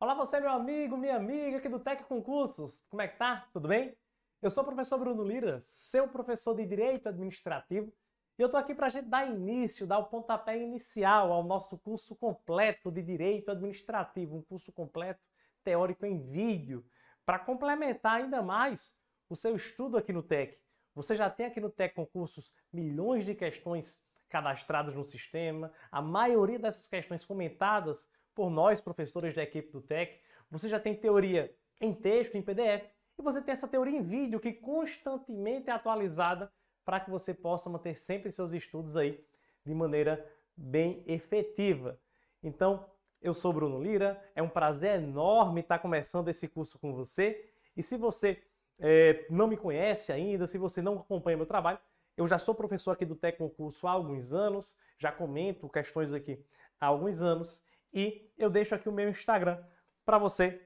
Olá você, meu amigo, minha amiga aqui do Tec Concursos. Como é que tá? Tudo bem? Eu sou o professor Bruno Lira, seu professor de Direito Administrativo, e eu tô aqui para a gente dar início, dar o pontapé inicial ao nosso curso completo de Direito Administrativo, um curso completo teórico em vídeo, para complementar ainda mais o seu estudo aqui no TEC. Você já tem aqui no TEC concursos milhões de questões cadastradas no sistema, a maioria dessas questões comentadas por nós, professores da equipe do TEC. Você já tem teoria em texto, em PDF, e você tem essa teoria em vídeo que constantemente é atualizada para que você possa manter sempre seus estudos aí de maneira bem efetiva. Então, eu sou Bruno Lira, é um prazer enorme estar começando esse curso com você. E se você é, não me conhece ainda, se você não acompanha meu trabalho, eu já sou professor aqui do Tecnocurso há alguns anos, já comento questões aqui há alguns anos e eu deixo aqui o meu Instagram para você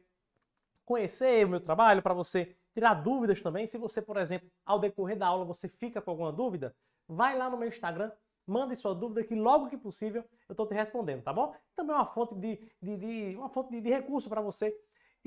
conhecer o meu trabalho, para você tirar dúvidas também. Se você, por exemplo, ao decorrer da aula você fica com alguma dúvida, vai lá no meu Instagram, mande sua dúvida que logo que possível eu estou te respondendo, tá bom? Também é uma fonte de, de, de uma fonte de, de recurso para você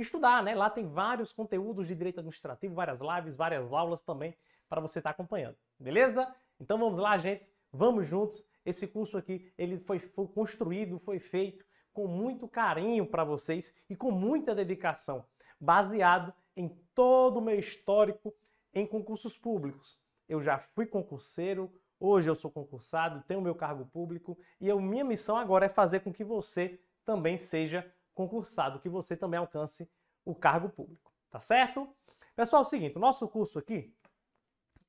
estudar, né? Lá tem vários conteúdos de direito administrativo, várias lives, várias aulas também para você estar tá acompanhando. Beleza? Então vamos lá, gente. Vamos juntos. Esse curso aqui, ele foi, foi construído, foi feito com muito carinho para vocês e com muita dedicação, baseado em todo o meu histórico em concursos públicos. Eu já fui concurseiro, hoje eu sou concursado, tenho meu cargo público e a minha missão agora é fazer com que você também seja concursado que você também alcance o cargo público, tá certo? Pessoal, é o seguinte, o nosso curso aqui,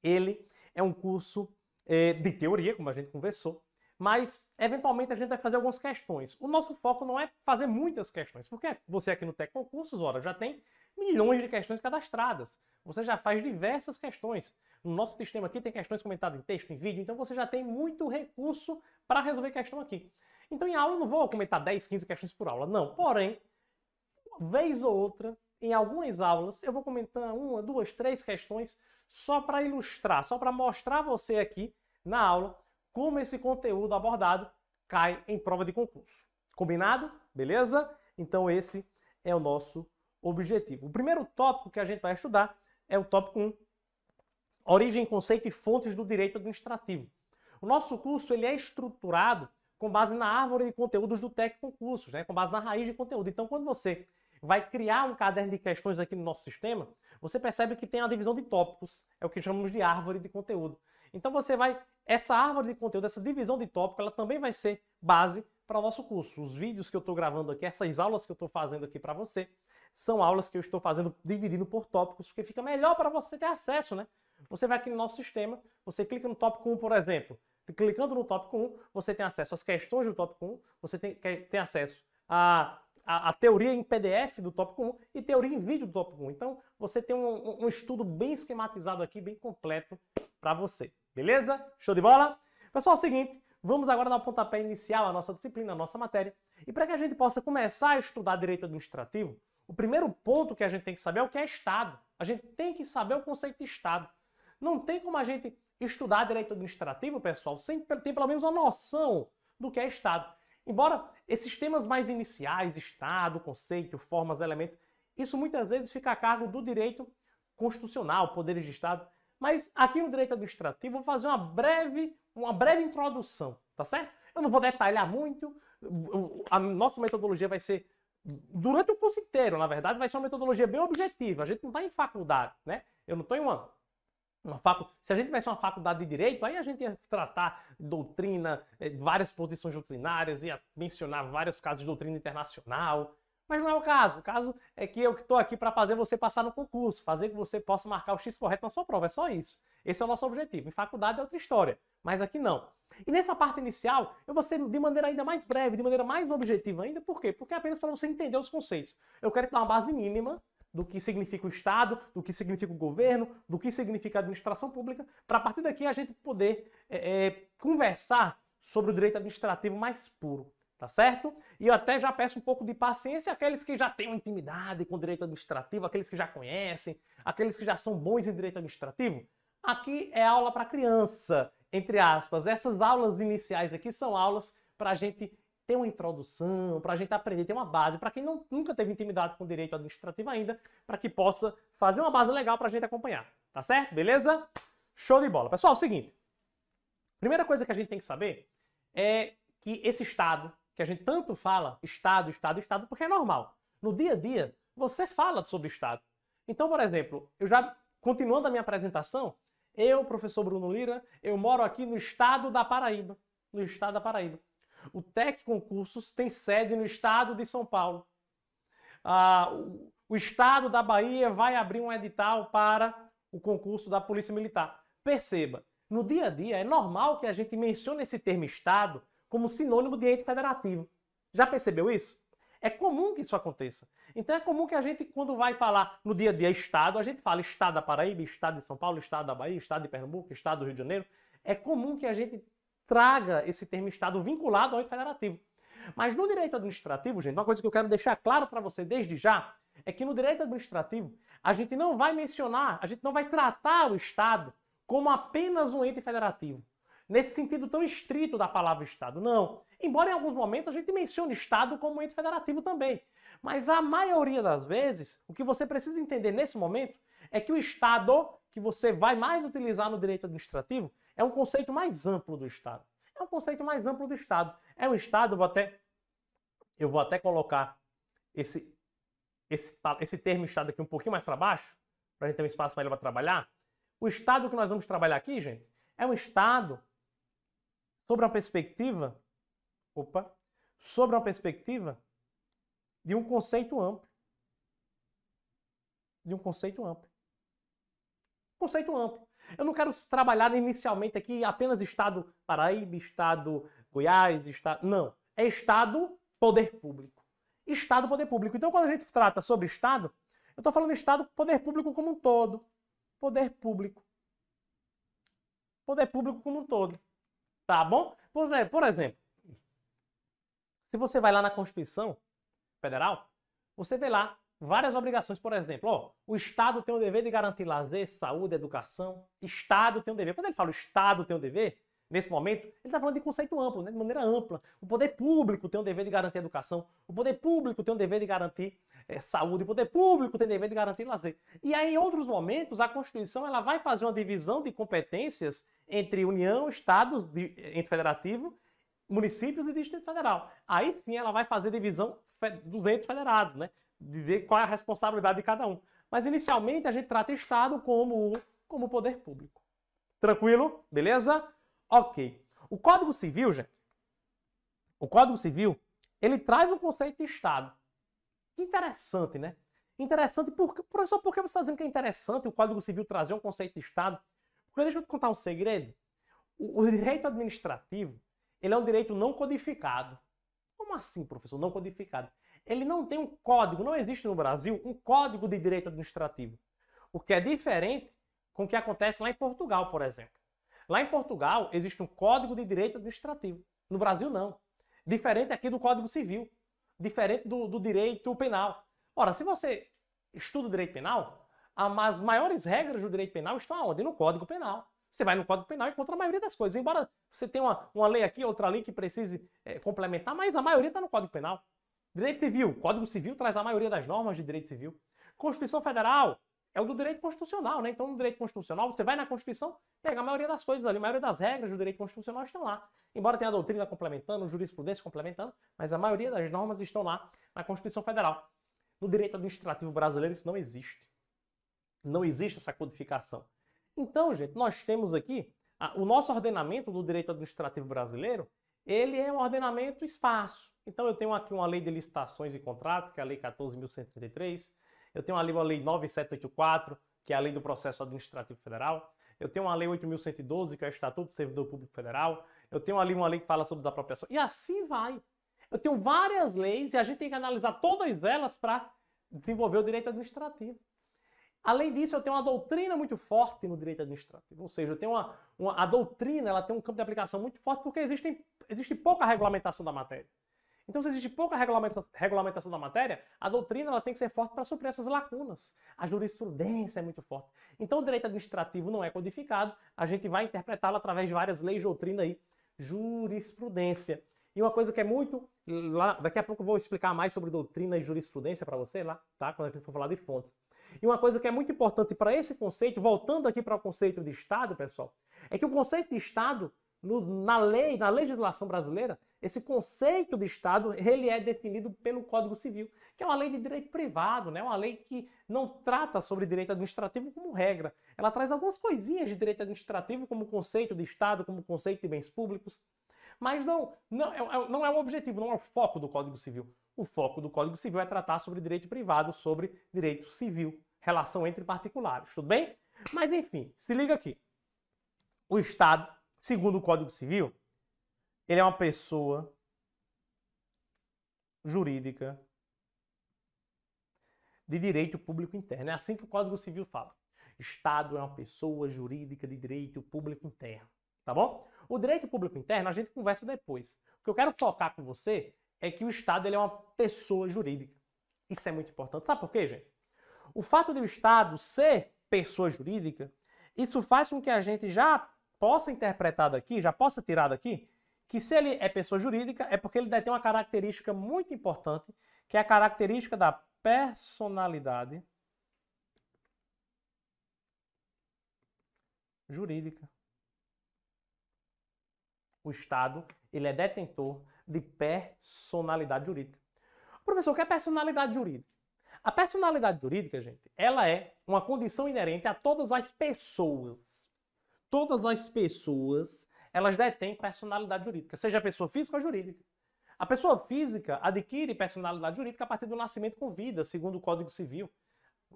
ele é um curso é, de teoria, como a gente conversou, mas eventualmente a gente vai fazer algumas questões. O nosso foco não é fazer muitas questões, porque você aqui no Tec Concursos, ora, já tem milhões de questões cadastradas. Você já faz diversas questões. No nosso sistema aqui tem questões comentadas em texto, em vídeo, então você já tem muito recurso para resolver questão aqui. Então, em aula, eu não vou comentar 10, 15 questões por aula, não. Porém, uma vez ou outra, em algumas aulas, eu vou comentar uma, duas, três questões só para ilustrar, só para mostrar a você aqui na aula como esse conteúdo abordado cai em prova de concurso. Combinado? Beleza? Então, esse é o nosso objetivo. O primeiro tópico que a gente vai estudar é o tópico 1, Origem, Conceito e Fontes do Direito Administrativo. O nosso curso ele é estruturado com base na árvore de conteúdos do Tec Concursos, né? com base na raiz de conteúdo. Então, quando você vai criar um caderno de questões aqui no nosso sistema, você percebe que tem a divisão de tópicos, é o que chamamos de árvore de conteúdo. Então, você vai, essa árvore de conteúdo, essa divisão de tópico, ela também vai ser base para o nosso curso. Os vídeos que eu estou gravando aqui, essas aulas que eu estou fazendo aqui para você, são aulas que eu estou fazendo dividindo por tópicos, porque fica melhor para você ter acesso, né? Você vai aqui no nosso sistema, você clica no tópico 1, por exemplo. Clicando no tópico 1, você tem acesso às questões do tópico 1, você tem, tem acesso à, à, à teoria em PDF do tópico 1 e teoria em vídeo do tópico 1. Então, você tem um, um estudo bem esquematizado aqui, bem completo para você. Beleza? Show de bola? Pessoal, é o seguinte, vamos agora dar o pontapé inicial à nossa disciplina, à nossa matéria. E para que a gente possa começar a estudar direito administrativo, o primeiro ponto que a gente tem que saber é o que é Estado. A gente tem que saber o conceito de Estado. Não tem como a gente estudar direito administrativo, pessoal, sempre tem pelo menos uma noção do que é Estado. Embora esses temas mais iniciais, Estado, conceito, formas, elementos, isso muitas vezes fica a cargo do direito constitucional, poderes de Estado. Mas aqui no direito administrativo vou fazer uma breve, uma breve introdução, tá certo? Eu não vou detalhar muito, a nossa metodologia vai ser durante o curso inteiro, na verdade, vai ser uma metodologia bem objetiva. A gente não está em faculdade, né? Eu não estou em uma uma facu... Se a gente tivesse uma faculdade de direito, aí a gente ia tratar doutrina, eh, várias posições doutrinárias, ia mencionar vários casos de doutrina internacional. Mas não é o caso. O caso é que eu estou aqui para fazer você passar no concurso, fazer que você possa marcar o X correto na sua prova. É só isso. Esse é o nosso objetivo. Em faculdade é outra história, mas aqui não. E nessa parte inicial, eu vou ser de maneira ainda mais breve, de maneira mais objetiva ainda. Por quê? Porque é apenas para você entender os conceitos. Eu quero te dar uma base mínima do que significa o Estado, do que significa o governo, do que significa a administração pública, para a partir daqui a gente poder é, é, conversar sobre o direito administrativo mais puro, tá certo? E eu até já peço um pouco de paciência àqueles que já têm intimidade com o direito administrativo, aqueles que já conhecem, aqueles que já são bons em direito administrativo. Aqui é aula para criança, entre aspas. Essas aulas iniciais aqui são aulas para a gente ter uma introdução, para a gente aprender, ter uma base, para quem não, nunca teve intimidade com direito administrativo ainda, para que possa fazer uma base legal para a gente acompanhar. Tá certo? Beleza? Show de bola. Pessoal, é o seguinte. Primeira coisa que a gente tem que saber é que esse Estado, que a gente tanto fala, Estado, Estado, Estado, porque é normal. No dia a dia, você fala sobre Estado. Então, por exemplo, eu já, continuando a minha apresentação, eu, professor Bruno Lira, eu moro aqui no estado da Paraíba. No estado da Paraíba. O TEC Concursos tem sede no estado de São Paulo. Ah, o estado da Bahia vai abrir um edital para o concurso da Polícia Militar. Perceba, no dia a dia é normal que a gente mencione esse termo Estado como sinônimo de ente federativo. Já percebeu isso? É comum que isso aconteça. Então é comum que a gente, quando vai falar no dia a dia Estado, a gente fala Estado da Paraíba, Estado de São Paulo, Estado da Bahia, Estado de Pernambuco, Estado do Rio de Janeiro. É comum que a gente traga esse termo Estado vinculado ao federativo. Mas no direito administrativo, gente, uma coisa que eu quero deixar claro para você desde já é que no direito administrativo a gente não vai mencionar, a gente não vai tratar o Estado como apenas um ente federativo. Nesse sentido tão estrito da palavra Estado, não. Embora em alguns momentos a gente mencione Estado como ente federativo também. Mas a maioria das vezes, o que você precisa entender nesse momento é que o Estado que você vai mais utilizar no direito administrativo é um conceito mais amplo do Estado. É um conceito mais amplo do Estado. É um Estado, eu vou até, eu vou até colocar esse, esse, esse termo Estado aqui um pouquinho mais para baixo, para a gente ter um espaço melhor para trabalhar. O Estado que nós vamos trabalhar aqui, gente, é um Estado sobre uma perspectiva, opa, sobre uma perspectiva de um conceito amplo. De um conceito amplo. Conceito amplo. Eu não quero trabalhar inicialmente aqui apenas Estado Paraíba, Estado Goiás, Estado. Não. É Estado, poder público. Estado, poder público. Então, quando a gente trata sobre Estado, eu estou falando Estado, poder público como um todo. Poder público. Poder público como um todo. Tá bom? Por exemplo, se você vai lá na Constituição Federal, você vê lá várias obrigações, por exemplo, ó, o Estado tem o dever de garantir lazer, saúde, educação. Estado tem o dever. Quando ele fala o Estado tem o dever, nesse momento, ele está falando de conceito amplo, né? de maneira ampla. O poder público tem o dever de garantir educação, o poder público tem o dever de garantir é, saúde, o poder público tem o dever de garantir lazer. E aí, em outros momentos, a Constituição ela vai fazer uma divisão de competências entre União, Estados, de, eh, entre Federativo, municípios e Distrito Federal. Aí sim ela vai fazer divisão dos entes federados, né? dizer qual é a responsabilidade de cada um. Mas inicialmente a gente trata Estado como como poder público. Tranquilo? Beleza? Ok. O Código Civil, gente, o Código Civil, ele traz um conceito de Estado. Interessante, né? Interessante, porque, professor, por que você está dizendo que é interessante o Código Civil trazer um conceito de Estado? Porque deixa eu te contar um segredo. O, o direito administrativo, ele é um direito não codificado. Como assim, professor, não codificado? Ele não tem um código, não existe no Brasil um código de direito administrativo. O que é diferente com o que acontece lá em Portugal, por exemplo. Lá em Portugal existe um código de direito administrativo. No Brasil, não. Diferente aqui do Código Civil, diferente do, do direito penal. Ora, se você estuda o direito penal, as maiores regras do direito penal estão aonde? No Código Penal. Você vai no Código Penal e encontra a maioria das coisas. Embora você tenha uma, uma lei aqui, outra ali que precise é, complementar, mas a maioria está no Código Penal. Direito Civil. Código Civil traz a maioria das normas de direito civil. Constituição Federal é o do direito constitucional, né? Então, no direito constitucional, você vai na Constituição, pega a maioria das coisas ali, a maioria das regras do direito constitucional estão lá. Embora tenha a doutrina complementando, jurisprudência complementando, mas a maioria das normas estão lá na Constituição Federal. No direito administrativo brasileiro, isso não existe. Não existe essa codificação. Então, gente, nós temos aqui a, o nosso ordenamento do direito administrativo brasileiro, ele é um ordenamento espaço. Então eu tenho aqui uma lei de licitações e contratos, que é a lei 14.133, eu tenho ali uma lei 9784, que é a lei do processo administrativo federal, eu tenho uma lei 8.112, que é o Estatuto do Servidor Público Federal, eu tenho ali uma lei que fala sobre desapropriação, e assim vai. Eu tenho várias leis e a gente tem que analisar todas elas para desenvolver o direito administrativo. Além disso, eu tenho uma doutrina muito forte no direito administrativo, ou seja, eu tenho uma, uma a doutrina ela tem um campo de aplicação muito forte porque existem, existe pouca regulamentação da matéria. Então, se existe pouca regulamentação da matéria, a doutrina ela tem que ser forte para suprir essas lacunas. A jurisprudência é muito forte. Então, o direito administrativo não é codificado, a gente vai interpretá-lo através de várias leis de doutrina aí. Jurisprudência. E uma coisa que é muito. Lá, daqui a pouco eu vou explicar mais sobre doutrina e jurisprudência para você lá, tá? Quando a gente for falar de fonte. E uma coisa que é muito importante para esse conceito, voltando aqui para o conceito de Estado, pessoal, é que o conceito de Estado, no, na lei, na legislação brasileira, esse conceito de Estado ele é definido pelo Código Civil, que é uma lei de direito privado, né? uma lei que não trata sobre direito administrativo como regra. Ela traz algumas coisinhas de direito administrativo, como conceito de Estado, como conceito de bens públicos, mas não, não, é, é não é o objetivo, não é o foco do Código Civil. O foco do Código Civil é tratar sobre direito privado, sobre direito civil, relação entre particulares, tudo bem? Mas enfim, se liga aqui. O Estado, segundo o Código Civil, ele é uma pessoa jurídica de direito público interno. É assim que o Código Civil fala. Estado é uma pessoa jurídica de direito público interno. Tá bom? O direito público interno a gente conversa depois. O que eu quero focar com você é que o Estado ele é uma pessoa jurídica. Isso é muito importante. Sabe por quê, gente? O fato de o Estado ser pessoa jurídica, isso faz com que a gente já possa interpretar daqui, já possa tirar daqui, que se ele é pessoa jurídica, é porque ele detém uma característica muito importante, que é a característica da personalidade jurídica. O Estado, ele é detentor de personalidade jurídica. Professor, o que é personalidade jurídica? A personalidade jurídica, gente, ela é uma condição inerente a todas as pessoas. Todas as pessoas elas detêm personalidade jurídica, seja pessoa física ou jurídica. A pessoa física adquire personalidade jurídica a partir do nascimento com vida, segundo o Código Civil.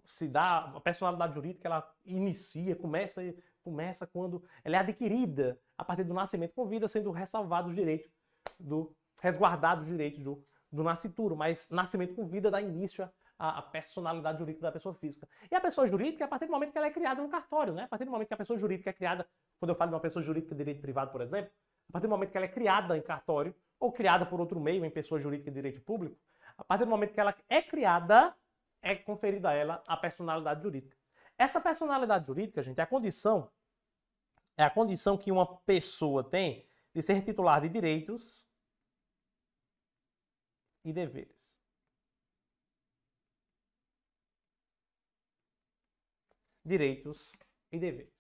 Se dá a personalidade jurídica, ela inicia, começa, começa quando ela é adquirida a partir do nascimento com vida, sendo ressalvados os direitos do resguardados os direitos do, do nascituro, mas nascimento com vida dá início à, à personalidade jurídica da pessoa física. E a pessoa jurídica, é a partir do momento que ela é criada no cartório, né? A partir do momento que a pessoa jurídica é criada quando eu falo de uma pessoa jurídica de direito privado, por exemplo, a partir do momento que ela é criada em cartório ou criada por outro meio em pessoa jurídica de direito público, a partir do momento que ela é criada, é conferida a ela a personalidade jurídica. Essa personalidade jurídica, gente, é a condição é a condição que uma pessoa tem de ser titular de direitos e deveres. Direitos e deveres.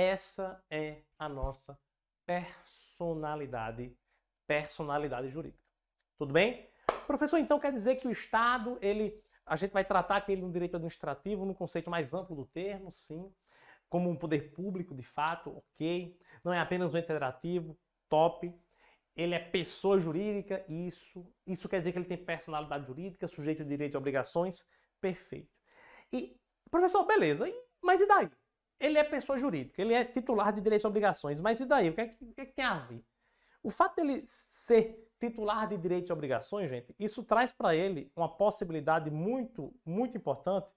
Essa é a nossa personalidade, personalidade jurídica. Tudo bem? Professor, então quer dizer que o Estado, ele, a gente vai tratar aquele ele no direito administrativo, no conceito mais amplo do termo, sim, como um poder público de fato, ok. Não é apenas um federativo, top. Ele é pessoa jurídica, isso. Isso quer dizer que ele tem personalidade jurídica, sujeito de direitos e obrigações, perfeito. E, professor, beleza, mas e daí? Ele é pessoa jurídica, ele é titular de direitos e obrigações, mas e daí? É o que é que, tem a ver? O fato dele ser titular de direitos e obrigações, gente, isso traz para ele uma possibilidade muito, muito importante,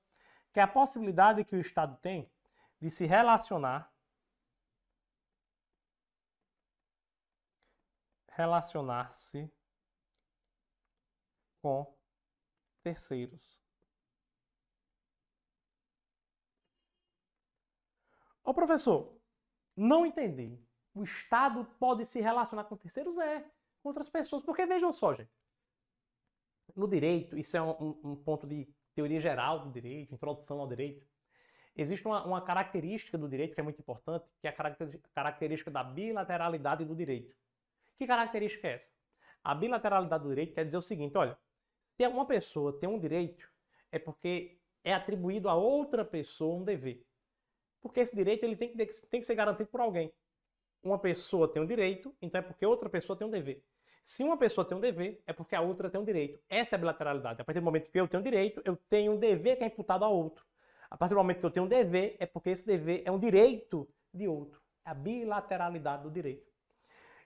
que é a possibilidade que o Estado tem de se relacionar relacionar-se com terceiros. Ô professor, não entendi. O Estado pode se relacionar com terceiros? É, com outras pessoas. Porque vejam só, gente. No direito, isso é um, um ponto de teoria geral do direito, introdução ao direito. Existe uma, uma, característica do direito que é muito importante, que é a característica da bilateralidade do direito. Que característica é essa? A bilateralidade do direito quer dizer o seguinte: olha, se uma pessoa tem um direito, é porque é atribuído a outra pessoa um dever. Porque esse direito ele tem que, tem que ser garantido por alguém. Uma pessoa tem um direito, então é porque outra pessoa tem um dever. Se uma pessoa tem um dever, é porque a outra tem um direito. Essa é a bilateralidade. A partir do momento que eu tenho um direito, eu tenho um dever que é imputado a outro. A partir do momento que eu tenho um dever, é porque esse dever é um direito de outro. É a bilateralidade do direito.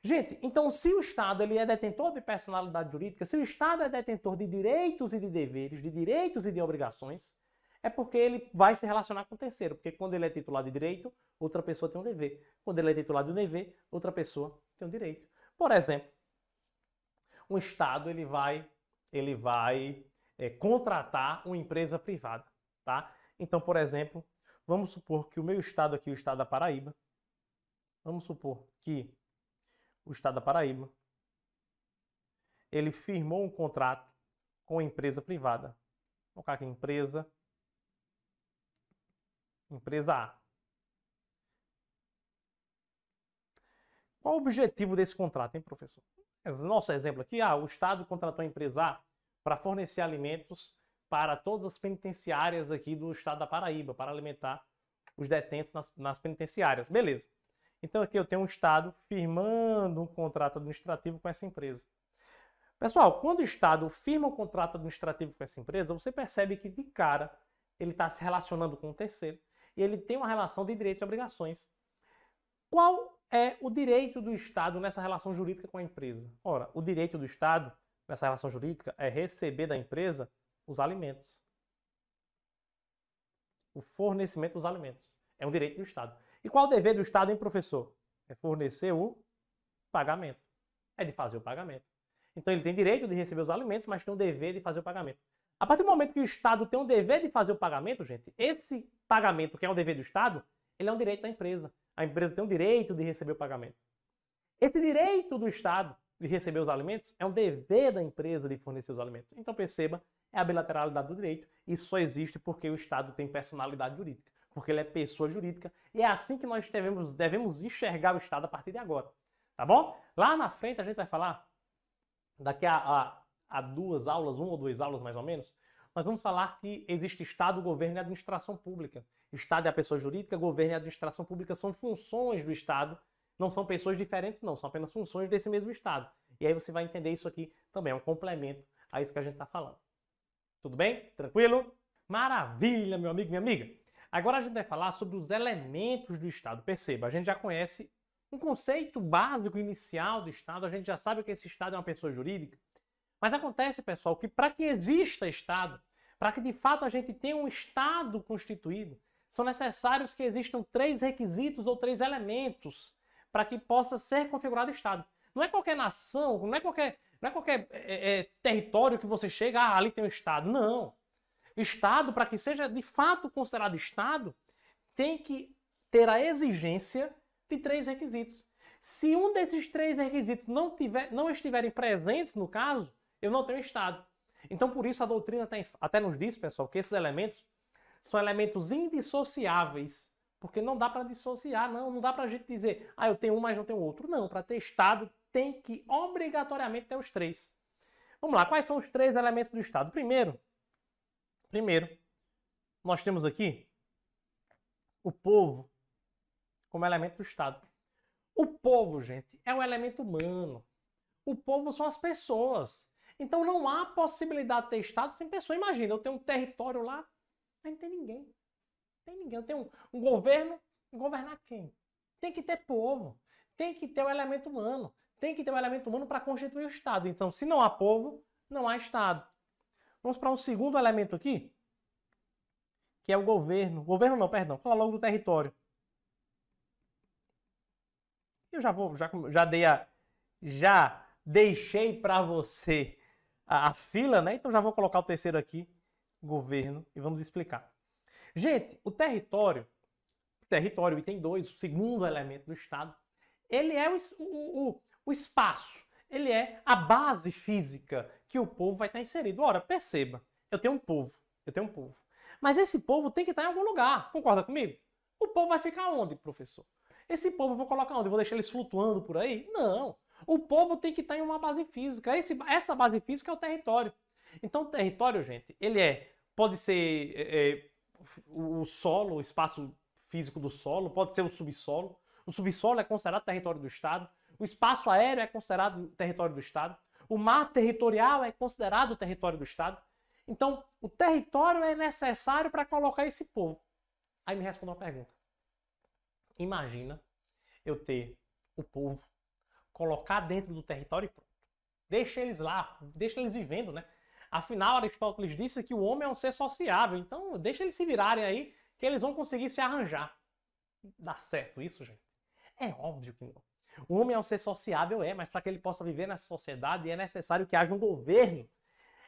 Gente, então se o Estado ele é detentor de personalidade jurídica, se o Estado é detentor de direitos e de deveres, de direitos e de obrigações, é porque ele vai se relacionar com o terceiro, porque quando ele é titular de direito, outra pessoa tem um dever. Quando ele é titular de um dever, outra pessoa tem um direito. Por exemplo, um Estado ele vai, ele vai é, contratar uma empresa privada, tá? Então, por exemplo, vamos supor que o meu Estado aqui, o Estado da Paraíba, vamos supor que o Estado da Paraíba, ele firmou um contrato com uma empresa privada. Vou colocar aqui empresa Empresa A. Qual o objetivo desse contrato, hein, professor? Nosso exemplo aqui, ah, o Estado contratou a empresa A para fornecer alimentos para todas as penitenciárias aqui do Estado da Paraíba, para alimentar os detentos nas, nas penitenciárias. Beleza. Então aqui eu tenho um Estado firmando um contrato administrativo com essa empresa. Pessoal, quando o Estado firma um contrato administrativo com essa empresa, você percebe que de cara ele está se relacionando com um terceiro e ele tem uma relação de direitos e obrigações. Qual é o direito do Estado nessa relação jurídica com a empresa? Ora, o direito do Estado nessa relação jurídica é receber da empresa os alimentos. O fornecimento dos alimentos. É um direito do Estado. E qual o dever do Estado, hein, professor? É fornecer o pagamento. É de fazer o pagamento. Então ele tem direito de receber os alimentos, mas tem o dever de fazer o pagamento. A partir do momento que o Estado tem o dever de fazer o pagamento, gente, esse pagamento, que é um dever do Estado, ele é um direito da empresa. A empresa tem o direito de receber o pagamento. Esse direito do Estado de receber os alimentos é um dever da empresa de fornecer os alimentos. Então perceba, é a bilateralidade do direito. Isso só existe porque o Estado tem personalidade jurídica, porque ele é pessoa jurídica. E é assim que nós devemos, devemos enxergar o Estado a partir de agora. Tá bom? Lá na frente a gente vai falar, daqui a, a, a duas aulas, uma ou duas aulas mais ou menos, mas vamos falar que existe Estado, governo e administração pública. Estado é a pessoa jurídica, governo e administração pública são funções do Estado, não são pessoas diferentes, não, são apenas funções desse mesmo Estado. E aí você vai entender isso aqui também, é um complemento a isso que a gente está falando. Tudo bem? Tranquilo? Maravilha, meu amigo, minha amiga! Agora a gente vai falar sobre os elementos do Estado. Perceba, a gente já conhece um conceito básico inicial do Estado, a gente já sabe que esse Estado é uma pessoa jurídica, mas acontece, pessoal, que para que exista Estado, para que de fato a gente tenha um Estado constituído, são necessários que existam três requisitos ou três elementos para que possa ser configurado Estado. Não é qualquer nação, não é qualquer, não é qualquer é, é, território que você chega, ah, ali tem um Estado. Não. Estado, para que seja de fato considerado Estado, tem que ter a exigência de três requisitos. Se um desses três requisitos não, tiver, não estiverem presentes, no caso, eu não tenho estado. Então, por isso, a doutrina até nos diz, pessoal, que esses elementos são elementos indissociáveis. Porque não dá para dissociar, não. Não dá para a gente dizer, ah, eu tenho um, mas não tenho outro. Não, para ter estado, tem que obrigatoriamente ter os três. Vamos lá, quais são os três elementos do estado? Primeiro, primeiro, nós temos aqui o povo como elemento do estado. O povo, gente, é um elemento humano. O povo são as pessoas. Então não há possibilidade de ter Estado sem pessoa. Imagina, eu tenho um território lá, mas não tem ninguém. Não tem ninguém. Eu tenho um, um governo, governar quem? Tem que ter povo, tem que ter o um elemento humano, tem que ter o um elemento humano para constituir o Estado. Então, se não há povo, não há Estado. Vamos para um segundo elemento aqui, que é o governo. Governo não, perdão, fala logo do território. Eu já vou, já, já dei a. Já deixei para você a, a fila, né? Então já vou colocar o terceiro aqui, governo, e vamos explicar. Gente, o território, território item 2, o segundo elemento do Estado, ele é o, o, o espaço, ele é a base física que o povo vai estar inserido. Ora, perceba, eu tenho um povo, eu tenho um povo. Mas esse povo tem que estar em algum lugar, concorda comigo? O povo vai ficar onde, professor? Esse povo eu vou colocar onde? Eu vou deixar eles flutuando por aí? Não. O povo tem que estar em uma base física. Esse, essa base física é o território. Então, o território, gente, ele é pode ser é, é o solo, o espaço físico do solo, pode ser o subsolo. O subsolo é considerado território do Estado. O espaço aéreo é considerado território do Estado. O mar territorial é considerado território do Estado. Então, o território é necessário para colocar esse povo. Aí me responde uma pergunta. Imagina eu ter o povo colocar dentro do território e pronto. Deixa eles lá, deixa eles vivendo, né? Afinal, Aristóteles disse que o homem é um ser sociável, então deixa eles se virarem aí, que eles vão conseguir se arranjar. Dá certo isso, gente? É óbvio que não. O homem é um ser sociável, é, mas para que ele possa viver nessa sociedade é necessário que haja um governo.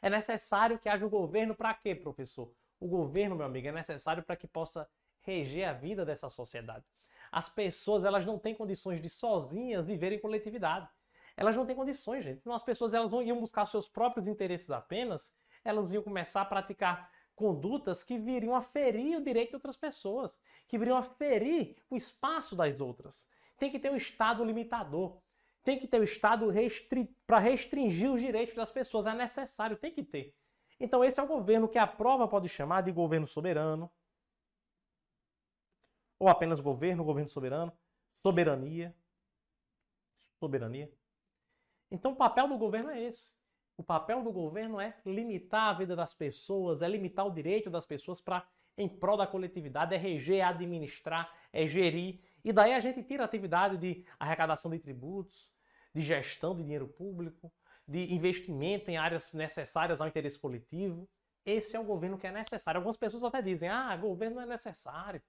É necessário que haja um governo para quê, professor? O governo, meu amigo, é necessário para que possa reger a vida dessa sociedade. As pessoas, elas não têm condições de sozinhas viverem coletividade. Elas não têm condições, gente. Senão as pessoas elas não iam buscar seus próprios interesses apenas, elas iam começar a praticar condutas que viriam a ferir o direito de outras pessoas, que viriam a ferir o espaço das outras. Tem que ter um Estado limitador. Tem que ter o um Estado restri... para restringir os direitos das pessoas. É necessário, tem que ter. Então, esse é o governo que a prova pode chamar de governo soberano, ou apenas governo, governo soberano, soberania, soberania. Então o papel do governo é esse. O papel do governo é limitar a vida das pessoas, é limitar o direito das pessoas para em prol da coletividade, é reger, é administrar, é gerir. E daí a gente tira a atividade de arrecadação de tributos, de gestão de dinheiro público, de investimento em áreas necessárias ao interesse coletivo. Esse é o governo que é necessário. Algumas pessoas até dizem: ah, governo não é necessário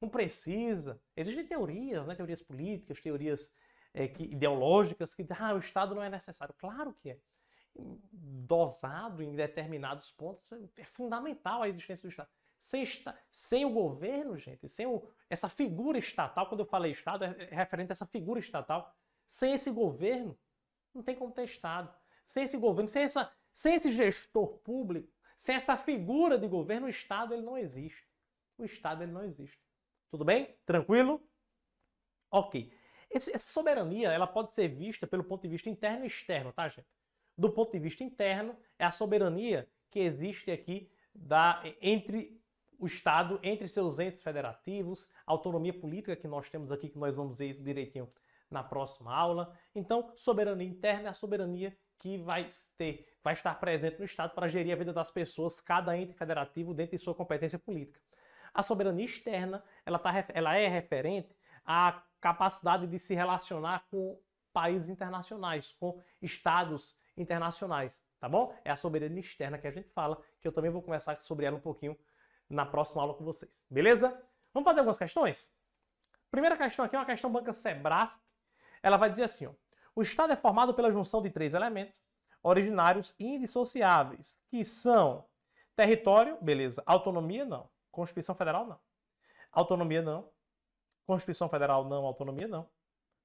não precisa. Existem teorias, né? teorias políticas, teorias é, que, ideológicas que ah, o Estado não é necessário. Claro que é. Dosado em determinados pontos, é fundamental a existência do Estado. Sem, sem o governo, gente, sem o, essa figura estatal, quando eu falei Estado, é, é referente a essa figura estatal. Sem esse governo, não tem como ter Estado. Sem esse governo, sem, essa, sem esse gestor público, sem essa figura de governo, o Estado ele não existe. O Estado ele não existe. Tudo bem? Tranquilo? Ok. Esse, essa soberania ela pode ser vista pelo ponto de vista interno e externo, tá, gente? Do ponto de vista interno, é a soberania que existe aqui da, entre o Estado, entre seus entes federativos, a autonomia política que nós temos aqui, que nós vamos ver isso direitinho na próxima aula. Então, soberania interna é a soberania que vai ter, vai estar presente no Estado para gerir a vida das pessoas, cada ente federativo dentro de sua competência política a soberania externa ela, tá, ela é referente à capacidade de se relacionar com países internacionais, com estados internacionais, tá bom? É a soberania externa que a gente fala, que eu também vou conversar sobre ela um pouquinho na próxima aula com vocês, beleza? Vamos fazer algumas questões? Primeira questão aqui é uma questão banca Sebrasp. Ela vai dizer assim, ó, o estado é formado pela junção de três elementos originários e indissociáveis, que são território, beleza, autonomia, não. Constituição Federal, não. Autonomia, não. Constituição Federal, não. Autonomia, não.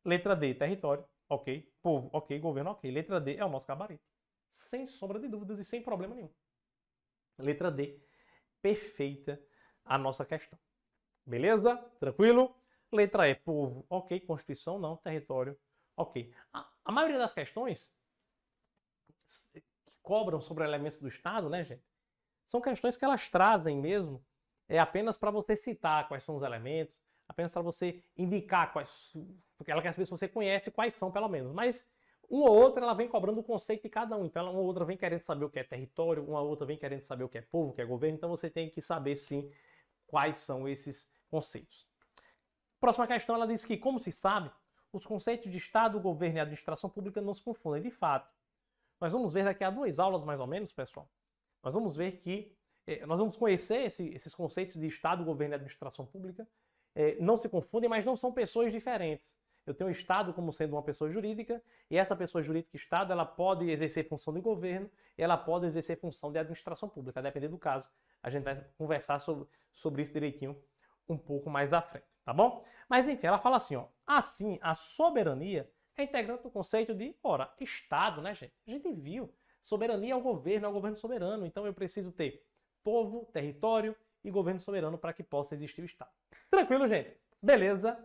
Letra D, território. Ok. Povo, ok. Governo, ok. Letra D é o nosso gabarito. Sem sombra de dúvidas e sem problema nenhum. Letra D, perfeita a nossa questão. Beleza? Tranquilo? Letra E, povo, ok. Constituição, não. Território, ok. A, a maioria das questões que cobram sobre elementos do Estado, né, gente? São questões que elas trazem mesmo é apenas para você citar quais são os elementos, apenas para você indicar quais. Porque ela quer saber se você conhece quais são, pelo menos. Mas uma ou outra ela vem cobrando o conceito de cada um. Então, uma ou outra vem querendo saber o que é território, uma ou outra vem querendo saber o que é povo, o que é governo. Então, você tem que saber sim quais são esses conceitos. Próxima questão, ela diz que, como se sabe, os conceitos de Estado, governo e administração pública não se confundem. De fato, nós vamos ver daqui a duas aulas, mais ou menos, pessoal. Nós vamos ver que é, nós vamos conhecer esse, esses conceitos de Estado, governo e administração pública. É, não se confundem, mas não são pessoas diferentes. Eu tenho o Estado como sendo uma pessoa jurídica, e essa pessoa jurídica Estado, ela pode exercer função de governo, e ela pode exercer função de administração pública, dependendo do caso. A gente vai conversar sobre, sobre isso direitinho um pouco mais à frente, tá bom? Mas enfim, ela fala assim, ó, assim, a soberania é integrante do conceito de, ora, Estado, né, gente? A gente viu, soberania é o governo, é o governo soberano, então eu preciso ter povo, território e governo soberano para que possa existir o Estado. Tranquilo, gente? Beleza?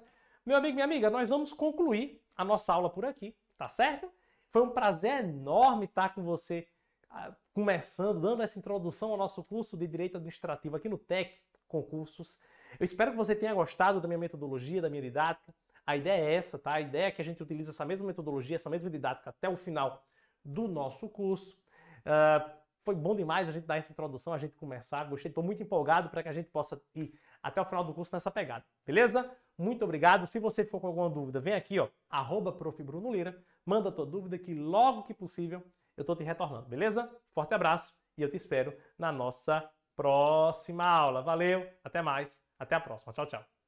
Meu amigo, minha amiga, nós vamos concluir a nossa aula por aqui, tá certo? Foi um prazer enorme estar com você, ah, começando, dando essa introdução ao nosso curso de Direito Administrativo aqui no TEC Concursos. Eu espero que você tenha gostado da minha metodologia, da minha didática. A ideia é essa, tá? A ideia é que a gente utilize essa mesma metodologia, essa mesma didática até o final do nosso curso. Uh, foi bom demais a gente dar essa introdução, a gente começar. Gostei, estou muito empolgado para que a gente possa ir até o final do curso nessa pegada. Beleza? Muito obrigado. Se você ficou com alguma dúvida, vem aqui, ó, arroba Lira, manda tua dúvida que logo que possível eu estou te retornando, beleza? Forte abraço e eu te espero na nossa próxima aula. Valeu, até mais, até a próxima. Tchau, tchau.